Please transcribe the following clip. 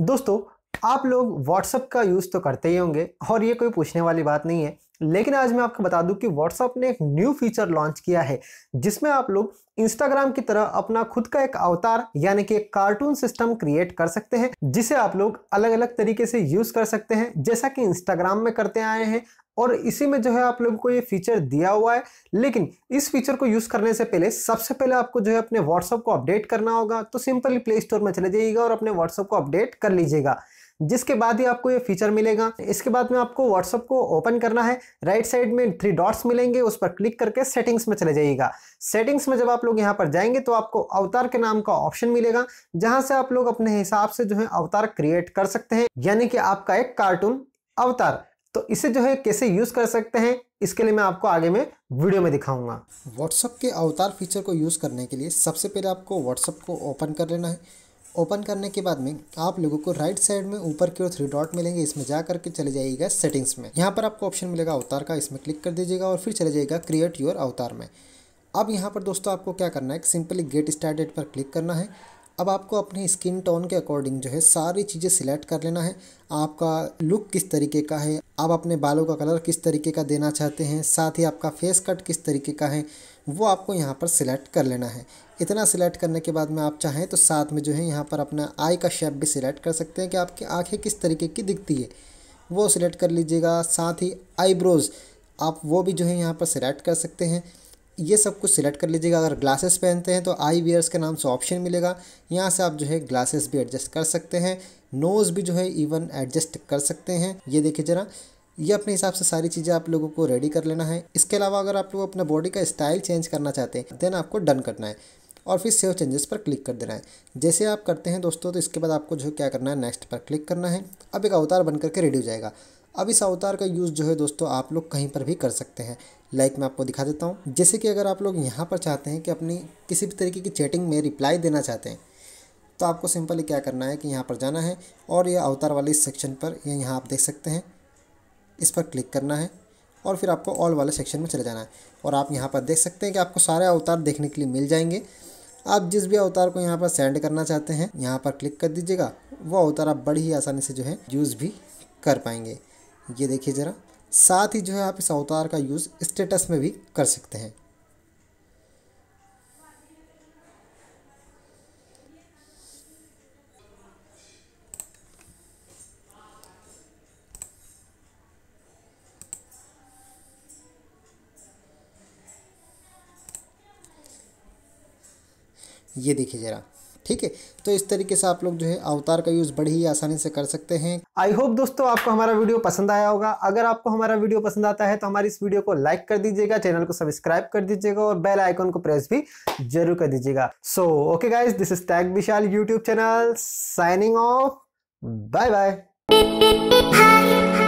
दोस्तों आप लोग व्हाट्सअप का यूज़ तो करते ही होंगे और ये कोई पूछने वाली बात नहीं है लेकिन आज मैं आपको बता दूं कि व्हाट्सअप ने एक न्यू फीचर लॉन्च किया है जिसमें आप लोग इंस्टाग्राम की तरह अपना खुद का एक अवतार यानी कि एक कार्टून सिस्टम क्रिएट कर सकते हैं जिसे आप लोग अलग अलग तरीके से यूज कर सकते हैं जैसा कि इंस्टाग्राम में करते आए हैं और इसी में जो है आप लोगों को ये फीचर दिया हुआ है लेकिन इस फीचर को यूज़ करने से पहले सबसे पहले आपको जो है अपने व्हाट्सअप को अपडेट करना होगा तो सिंपली प्ले स्टोर में चले जाइएगा और अपने व्हाट्सअप को अपडेट कर लीजिएगा जिसके बाद ही आपको ये फीचर मिलेगा इसके बाद में आपको व्हाट्सअप को ओपन करना है राइट साइड में थ्री डॉट्स मिलेंगे उस पर क्लिक करके सेटिंग्स में चले जाइएगा सेटिंग्स में जब आप लोग यहाँ पर जाएंगे तो आपको अवतार के नाम का ऑप्शन मिलेगा जहां से आप लोग अपने हिसाब से जो है अवतार क्रिएट कर सकते हैं यानी कि आपका एक कार्टून अवतार तो इसे जो है कैसे यूज कर सकते हैं इसके लिए मैं आपको आगे में वीडियो में दिखाऊंगा व्हाट्सअप के अवतार फीचर को यूज़ करने के लिए सबसे पहले आपको व्हाट्सअप को ओपन कर लेना है ओपन करने के बाद में आप लोगों को राइट साइड में ऊपर की ओर थ्री डॉट मिलेंगे इसमें जा करके चले जाइएगा सेटिंग्स में यहाँ पर आपको ऑप्शन मिलेगा अवतार का इसमें क्लिक कर दीजिएगा और फिर चले जाइएगा क्रिएट योर अवतार में अब यहाँ पर दोस्तों आपको क्या करना है सिंपली गेट स्टार्टेड पर क्लिक करना है अब आपको अपने स्किन टोन के अकॉर्डिंग जो है सारी चीज़ें सिलेक्ट कर लेना है आपका लुक किस तरीके का है आप अपने बालों का कलर किस तरीके का देना चाहते हैं साथ ही आपका फेस कट किस तरीके का है वो आपको यहाँ पर सिलेक्ट कर लेना है इतना सिलेक्ट करने के बाद में आप चाहें तो साथ में जो है यहाँ पर अपना आई का शेप भी सिलेक्ट कर सकते हैं कि आपकी आँखें किस तरीके की दिखती है वो सिलेक्ट कर लीजिएगा साथ ही आईब्रोज़ आप वो भी जो है यहाँ पर सिलेक्ट कर सकते हैं ये सब कुछ सिलेक्ट कर लीजिएगा अगर ग्लासेस पहनते हैं तो आई वियर्स के नाम से ऑप्शन मिलेगा यहाँ से आप जो है ग्लासेस भी एडजस्ट कर सकते हैं नोज़ भी जो है इवन एडजस्ट कर सकते हैं ये देखिए ज़रा ये अपने हिसाब से सारी चीज़ें आप लोगों को रेडी कर लेना है इसके अलावा अगर आप लोग अपना बॉडी का स्टाइल चेंज करना चाहते हैं देन आपको डन करना है और फिर सेव चेंजेस पर क्लिक कर देना है जैसे आप करते हैं दोस्तों तो इसके बाद आपको जो क्या करना है नेक्स्ट पर क्लिक करना है अब एक अवतार बन करके रेडी हो जाएगा अब इस अवतार का यूज़ जो है दोस्तों आप लोग कहीं पर भी कर सकते हैं लाइक मैं आपको दिखा देता हूँ जैसे कि अगर आप लोग यहाँ पर चाहते हैं कि अपनी किसी भी तरीके की चैटिंग में रिप्लाई देना चाहते हैं तो आपको सिंपली क्या करना है कि यहाँ पर जाना है और यह अवतार वाले इस सेक्शन पर यह यहाँ आप देख सकते हैं इस पर क्लिक करना है और फिर आपको ऑल वाले सेक्शन में चले जाना है और आप यहाँ पर देख सकते हैं कि आपको सारे अवतार देखने के लिए मिल जाएंगे आप जिस भी अवतार को यहाँ पर सेंड करना चाहते हैं यहाँ पर क्लिक कर दीजिएगा वो अवतार आप बड़ी ही आसानी से जो है यूज़ भी कर पाएंगे ये देखिए ज़रा साथ ही जो है आप इस अवतार का यूज़ स्टेटस में भी कर सकते हैं ये देखिए ज़रा ठीक है तो इस तरीके से आप लोग जो है अवतार का यूज़ बड़ी ही आसानी से कर सकते हैं आई होप दोस्तों आपको हमारा वीडियो पसंद आया होगा अगर आपको हमारा वीडियो पसंद आता है तो हमारी इस वीडियो को लाइक कर दीजिएगा चैनल को सब्सक्राइब कर दीजिएगा और बेल आइकन को प्रेस भी जरूर कर दीजिएगा so okay guys this is tag Vishal YouTube channel signing off bye bye